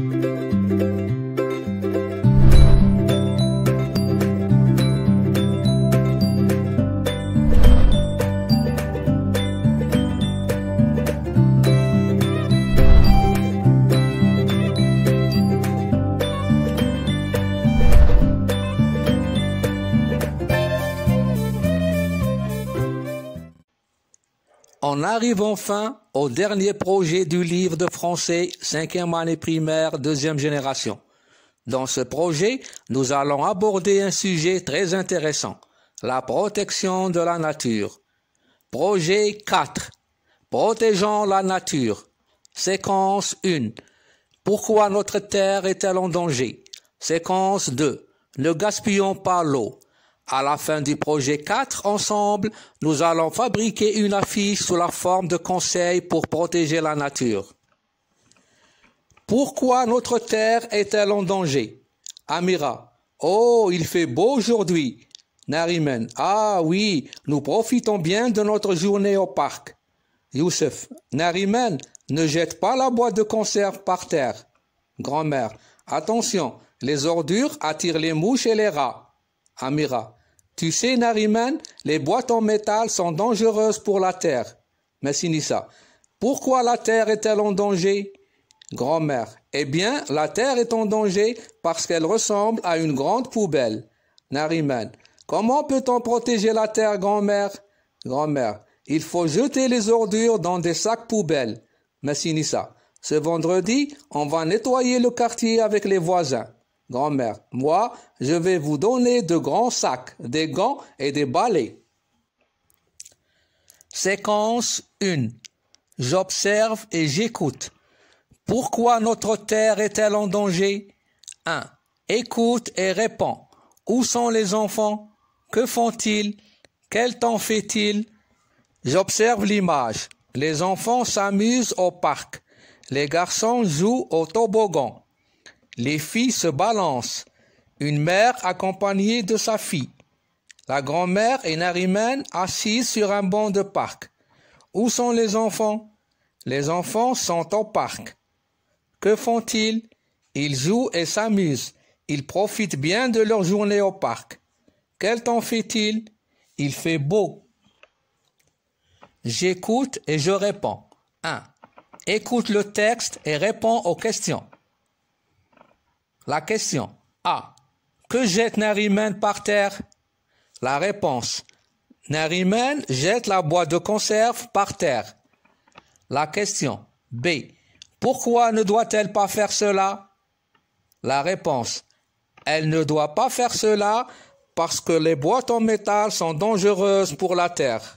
Thank you. On arrive enfin au dernier projet du livre de français, cinquième année primaire, deuxième génération. Dans ce projet, nous allons aborder un sujet très intéressant, la protection de la nature. Projet 4. Protégeons la nature. Séquence 1. Pourquoi notre Terre est-elle en danger Séquence 2. Ne gaspillons pas l'eau. À la fin du projet 4 ensemble, nous allons fabriquer une affiche sous la forme de conseils pour protéger la nature. Pourquoi notre terre est-elle en danger Amira. Oh, il fait beau aujourd'hui. Narimen. Ah oui, nous profitons bien de notre journée au parc. Youssef. Narimen, ne jette pas la boîte de conserve par terre. Grand-mère. Attention, les ordures attirent les mouches et les rats. Amira. « Tu sais, Nariman, les boîtes en métal sont dangereuses pour la terre. Messinissa. Pourquoi la terre est-elle en danger Grand-mère. Eh bien, la terre est en danger parce qu'elle ressemble à une grande poubelle. Nariman. Comment peut-on protéger la terre, grand-mère Grand-mère. Il faut jeter les ordures dans des sacs poubelles. Messinissa. Ce vendredi, on va nettoyer le quartier avec les voisins. Grand-mère, moi, je vais vous donner de grands sacs, des gants et des balais. Séquence 1. J'observe et j'écoute. Pourquoi notre terre est-elle en danger 1. Écoute et réponds. Où sont les enfants Que font-ils Quel temps fait-il J'observe l'image. Les enfants s'amusent au parc. Les garçons jouent au toboggan. Les filles se balancent. Une mère accompagnée de sa fille. La grand-mère et Nariman assise sur un banc de parc. Où sont les enfants Les enfants sont au parc. Que font-ils Ils jouent et s'amusent. Ils profitent bien de leur journée au parc. Quel temps fait-il Il fait beau. J'écoute et je réponds. 1. Écoute le texte et réponds aux questions. La question A. Que jette Nariman par terre La réponse. Nariman jette la boîte de conserve par terre. La question B. Pourquoi ne doit-elle pas faire cela La réponse. Elle ne doit pas faire cela parce que les boîtes en métal sont dangereuses pour la terre.